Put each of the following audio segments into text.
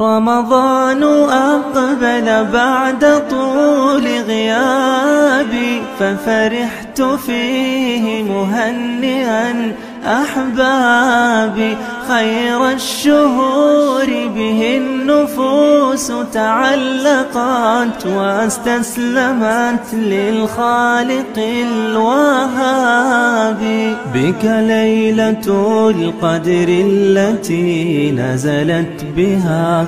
رمضان أقبل بعد طول غيابي ففرحت فيه مهنئا أحبابي خير الشهور به النفوس تعلقت واستسلمت للخالق الوهاب بك ليلة القدر التي نزلت بها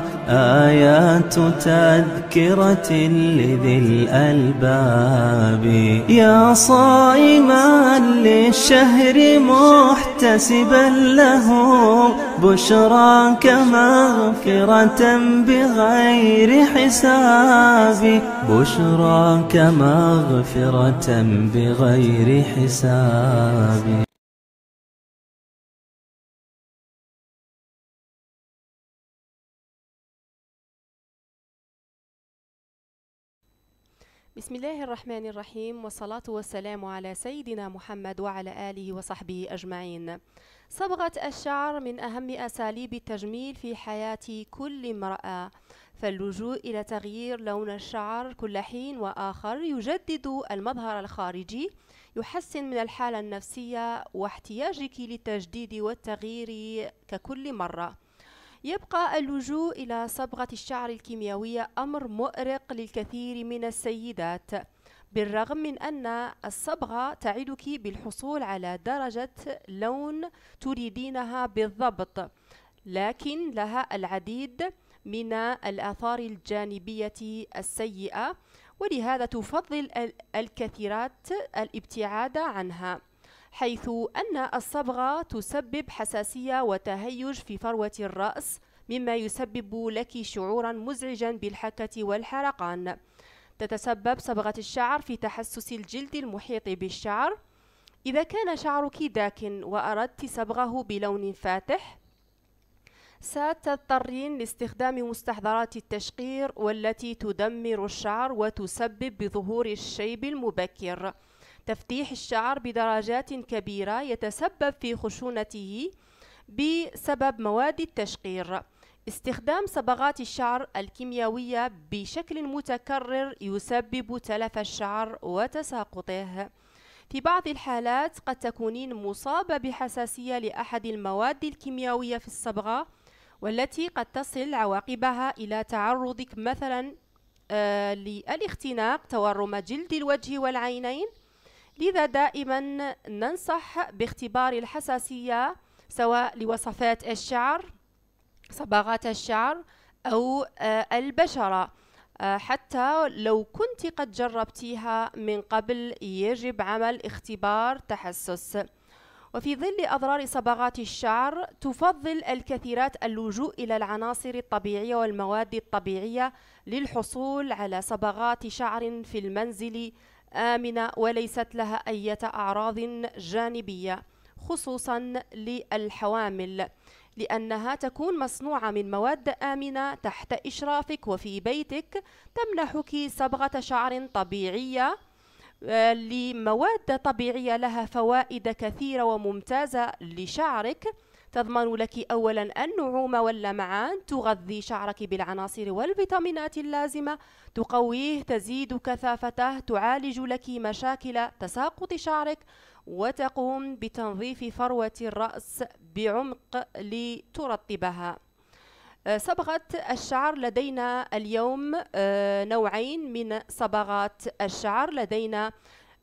آيات تذكرة لذي الألباب يا صائما للشهر محتسبا له بشراك مغفرة بغير حساب بشراك مغفرة بغير حساب بسم الله الرحمن الرحيم والصلاة والسلام على سيدنا محمد وعلى آله وصحبه أجمعين صبغة الشعر من أهم أساليب التجميل في حياة كل امرأة فاللجوء إلى تغيير لون الشعر كل حين وآخر يجدد المظهر الخارجي يحسن من الحالة النفسية واحتياجك للتجديد والتغيير ككل مرة يبقى اللجوء إلى صبغة الشعر الكيميائية أمر مؤرق للكثير من السيدات بالرغم من أن الصبغة تعدك بالحصول على درجة لون تريدينها بالضبط لكن لها العديد من الآثار الجانبية السيئة ولهذا تفضل الكثيرات الابتعاد عنها حيث أن الصبغة تسبب حساسية وتهيج في فروة الرأس مما يسبب لك شعورا مزعجا بالحكة والحرقان تتسبب صبغة الشعر في تحسس الجلد المحيط بالشعر إذا كان شعرك داكن وأردت صبغه بلون فاتح ستضطرين لاستخدام مستحضرات التشقير والتي تدمر الشعر وتسبب بظهور الشيب المبكر تفتيح الشعر بدرجات كبيرة يتسبب في خشونته بسبب مواد التشقير استخدام صبغات الشعر الكيميائية بشكل متكرر يسبب تلف الشعر وتساقطه في بعض الحالات قد تكونين مصابة بحساسية لأحد المواد الكيميائية في الصبغة والتي قد تصل عواقبها إلى تعرضك مثلا آه للاختناق تورم جلد الوجه والعينين لذا دائما ننصح باختبار الحساسية سواء لوصفات الشعر صباغات الشعر أو آه، البشرة آه، حتى لو كنت قد جربتيها من قبل يجب عمل اختبار تحسس وفي ظل أضرار صبغات الشعر تفضل الكثيرات اللجوء إلى العناصر الطبيعية والمواد الطبيعية للحصول على صبغات شعر في المنزل آمنة وليست لها أي أعراض جانبية خصوصا للحوامل لأنها تكون مصنوعة من مواد آمنة تحت إشرافك وفي بيتك تمنحك صبغة شعر طبيعية آه، لمواد طبيعية لها فوائد كثيرة وممتازة لشعرك تضمن لك أولا النعومة واللمعان تغذي شعرك بالعناصر والفيتامينات اللازمة تقويه تزيد كثافته تعالج لك مشاكل تساقط شعرك وتقوم بتنظيف فروة الرأس بعمق لترطبها صبغة آه، الشعر لدينا اليوم آه، نوعين من صبغات الشعر لدينا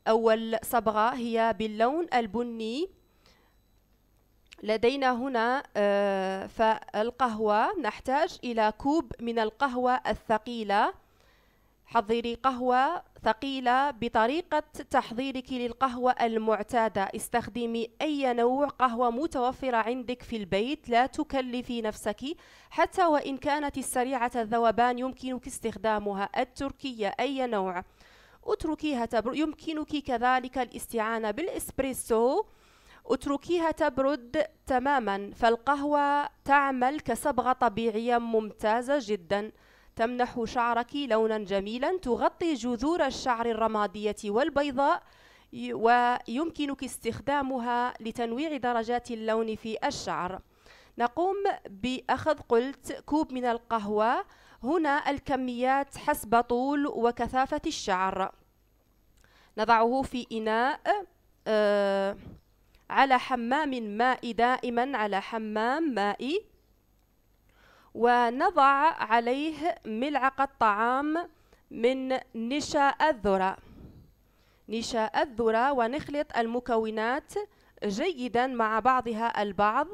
أول صبغة هي باللون البني لدينا هنا آه، فالقهوة نحتاج إلى كوب من القهوة الثقيلة حضري قهوة ثقيلة بطريقة تحضيرك للقهوة المعتادة استخدمي أي نوع قهوة متوفرة عندك في البيت لا تكلفي نفسك حتى وإن كانت السريعة الذوبان يمكنك استخدامها التركية أي نوع اتركيها تبر... يمكنك كذلك الاستعانة بالإسبريسو اتركيها تبرد تماما فالقهوة تعمل كصبغة طبيعية ممتازة جداً تمنح شعرك لونا جميلا تغطي جذور الشعر الرمادية والبيضاء ويمكنك استخدامها لتنويع درجات اللون في الشعر نقوم بأخذ قلت كوب من القهوة هنا الكميات حسب طول وكثافة الشعر نضعه في إناء آه، على حمام مائي دائما على حمام مائي ونضع عليه ملعقة طعام من نشاء الذرة نشاء الذرة ونخلط المكونات جيدا مع بعضها البعض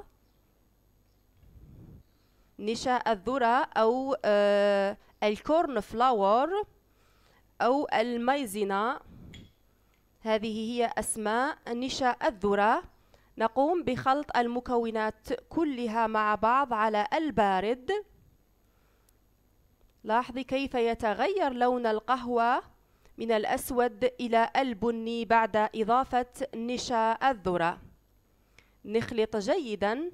نشاء الذرة أو آه، الكورن فلاور أو الميزنة هذه هي أسماء نشاء الذرة نقوم بخلط المكونات كلها مع بعض على البارد لاحظي كيف يتغير لون القهوة من الأسود إلى البني بعد إضافة نشا الذرة نخلط جيدا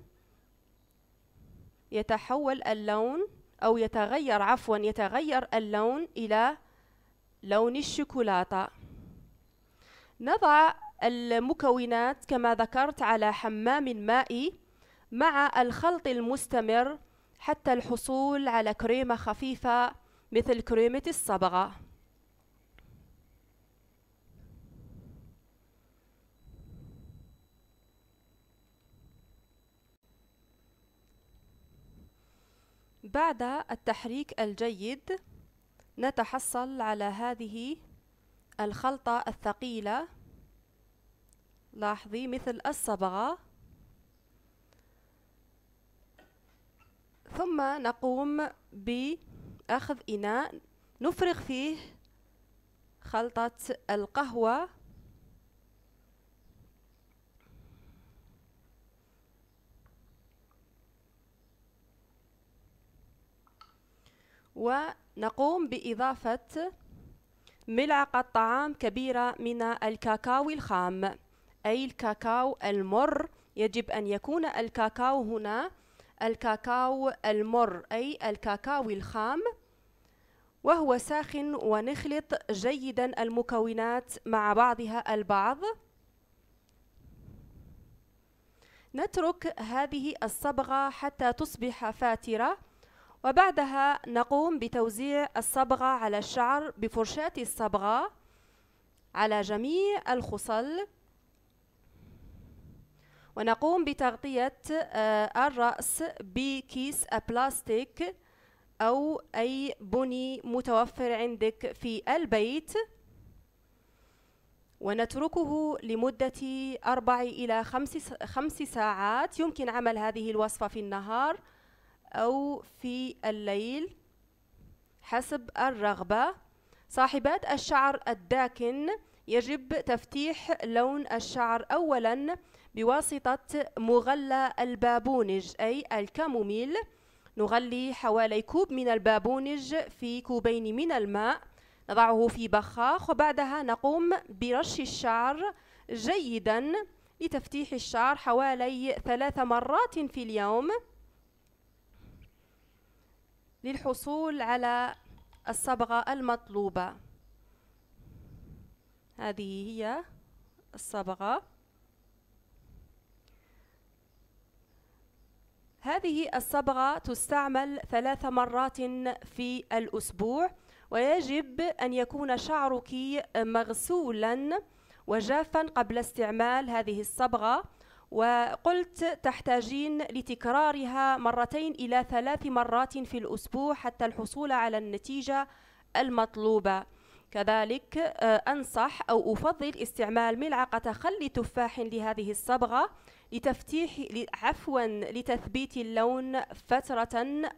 يتحول اللون أو يتغير عفوا يتغير اللون إلى لون الشوكولاتة نضع المكونات كما ذكرت على حمام مائي مع الخلط المستمر حتى الحصول على كريمة خفيفة مثل كريمة الصبغة بعد التحريك الجيد نتحصل على هذه الخلطة الثقيلة لاحظي مثل الصبغة ثم نقوم بأخذ إناء نفرغ فيه خلطة القهوة ونقوم بإضافة ملعقة طعام كبيرة من الكاكاو الخام أي الكاكاو المر يجب أن يكون الكاكاو هنا الكاكاو المر أي الكاكاو الخام وهو ساخن ونخلط جيدا المكونات مع بعضها البعض نترك هذه الصبغة حتى تصبح فاترة وبعدها نقوم بتوزيع الصبغة على الشعر بفرشاة الصبغة على جميع الخصل ونقوم بتغطية آه، الرأس بكيس بلاستيك أو أي بني متوفر عندك في البيت ونتركه لمدة أربع إلى خمس, خمس ساعات يمكن عمل هذه الوصفة في النهار أو في الليل حسب الرغبة صاحبات الشعر الداكن يجب تفتيح لون الشعر أولاً بواسطة مغلى البابونج أي الكاموميل نغلي حوالي كوب من البابونج في كوبين من الماء نضعه في بخاخ وبعدها نقوم برش الشعر جيدا لتفتيح الشعر حوالي ثلاث مرات في اليوم للحصول على الصبغة المطلوبة هذه هي الصبغة هذه الصبغة تستعمل ثلاث مرات في الأسبوع ويجب أن يكون شعرك مغسولا وجافا قبل استعمال هذه الصبغة وقلت تحتاجين لتكرارها مرتين إلى ثلاث مرات في الأسبوع حتى الحصول على النتيجة المطلوبة كذلك آه، أنصح أو أفضل استعمال ملعقة خل تفاح لهذه الصبغة لتفتيح عفوا لتثبيت اللون فترة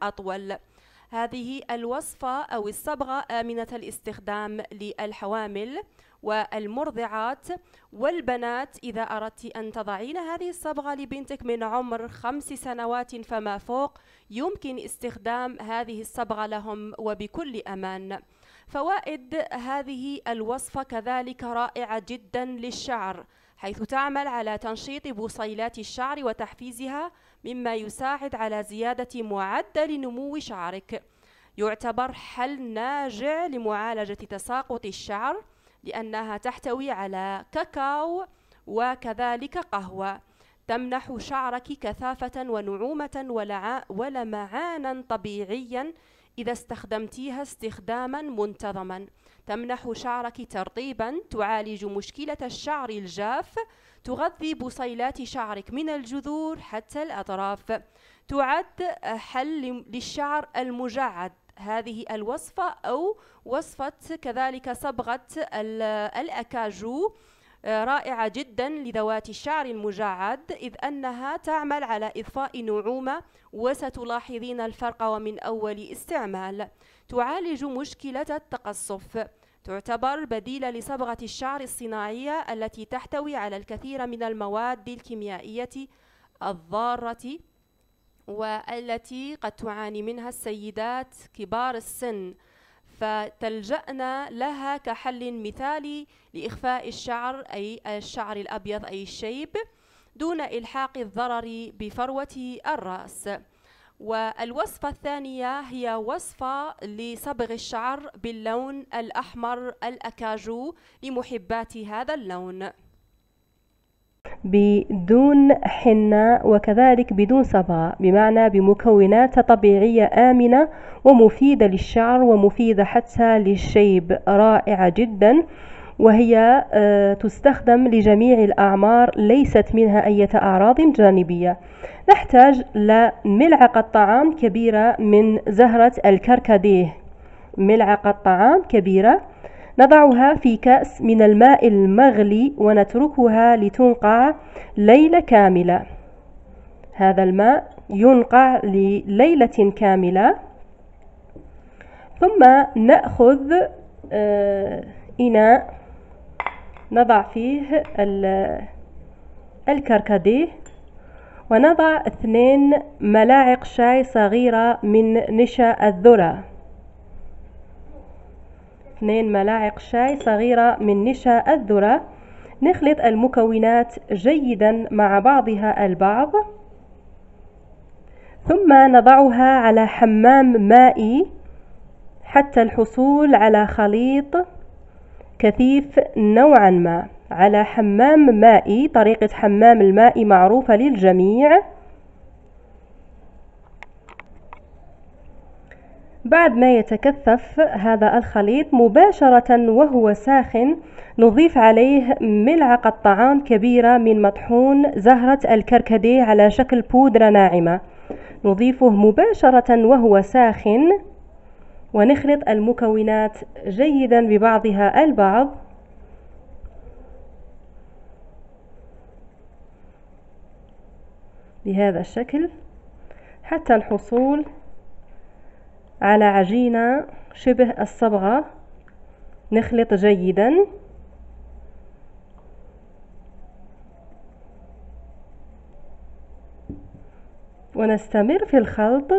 أطول هذه الوصفة أو الصبغة آمنة الاستخدام للحوامل والمرضعات والبنات إذا أردت أن تضعين هذه الصبغة لبنتك من عمر خمس سنوات فما فوق يمكن استخدام هذه الصبغة لهم وبكل أمان فوائد هذه الوصفة كذلك رائعة جدا للشعر حيث تعمل على تنشيط بصيلات الشعر وتحفيزها مما يساعد على زيادة معدل نمو شعرك يعتبر حل ناجع لمعالجة تساقط الشعر لأنها تحتوي على كاكاو وكذلك قهوة تمنح شعرك كثافة ونعومة ولمعانا طبيعيا إذا استخدمتيها استخداما منتظما تمنح شعرك ترطيبا تعالج مشكلة الشعر الجاف تغذي بصيلات شعرك من الجذور حتى الأطراف تعد حل للشعر المجعد هذه الوصفة أو وصفة كذلك صبغة الأكاجو آه، رائعة جدا لذوات الشعر المجعد إذ أنها تعمل على إضفاء نعومة وستلاحظين الفرق ومن أول استعمال تعالج مشكلة التقصف تعتبر بديلة لصبغة الشعر الصناعية التي تحتوي على الكثير من المواد الكيميائية الضارة والتي قد تعاني منها السيدات كبار السن فتلجأنا لها كحل مثالي لإخفاء الشعر أي الشعر الأبيض أي الشيب دون إلحاق الضرر بفروة الرأس والوصفة الثانية هي وصفة لصبغ الشعر باللون الأحمر الأكاجو لمحبات هذا اللون بدون حنة وكذلك بدون صبغة بمعنى بمكونات طبيعية آمنة ومفيدة للشعر ومفيدة حتى للشيب رائعة جدا وهي آه، تستخدم لجميع الأعمار ليست منها أي أعراض جانبية نحتاج لملعقة طعام كبيرة من زهرة الكركديه ملعقة طعام كبيرة نضعها في كأس من الماء المغلي ونتركها لتنقع ليلة كاملة هذا الماء ينقع لليلة كاملة ثم نأخذ آه، إناء نضع فيه الكركديه ونضع اثنين ملاعق شاي صغيرة من نشا الذرة اثنين ملاعق شاي صغيرة من نشا الذرة نخلط المكونات جيدا مع بعضها البعض ثم نضعها على حمام مائي حتى الحصول على خليط كثيف نوعا ما على حمام مائي طريقة حمام الماء معروفة للجميع بعد ما يتكثف هذا الخليط مباشرة وهو ساخن نضيف عليه ملعقة طعام كبيرة من مطحون زهرة الكركديه على شكل بودرة ناعمة نضيفه مباشرة وهو ساخن ونخلط المكونات جيدا ببعضها البعض بهذا الشكل حتى الحصول على عجينة شبه الصبغة نخلط جيدا ونستمر في الخلط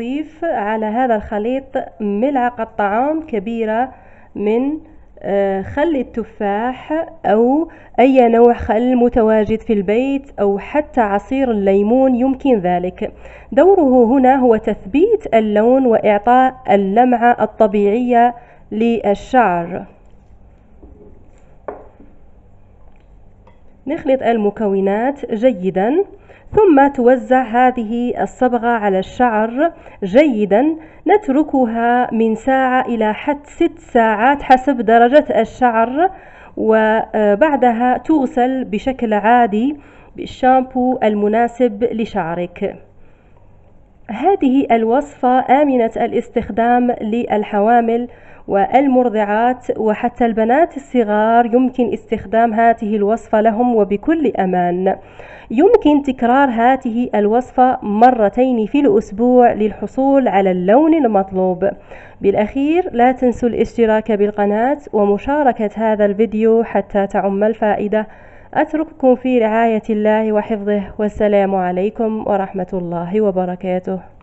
نضيف على هذا الخليط ملعقة طعام كبيرة من آه، خل التفاح أو أي نوع خل متواجد في البيت أو حتى عصير الليمون يمكن ذلك دوره هنا هو تثبيت اللون وإعطاء اللمعة الطبيعية للشعر نخلط المكونات جيداً ثم توزع هذه الصبغة على الشعر جيدا نتركها من ساعة إلى حد ست ساعات حسب درجة الشعر وبعدها تغسل بشكل عادي بالشامبو المناسب لشعرك هذه الوصفة آمنة الاستخدام للحوامل والمرضعات وحتى البنات الصغار يمكن استخدام هذه الوصفة لهم وبكل أمان يمكن تكرار هذه الوصفة مرتين في الأسبوع للحصول على اللون المطلوب بالأخير لا تنسوا الاشتراك بالقناة ومشاركة هذا الفيديو حتى تعم الفائدة أترككم في رعاية الله وحفظه والسلام عليكم ورحمة الله وبركاته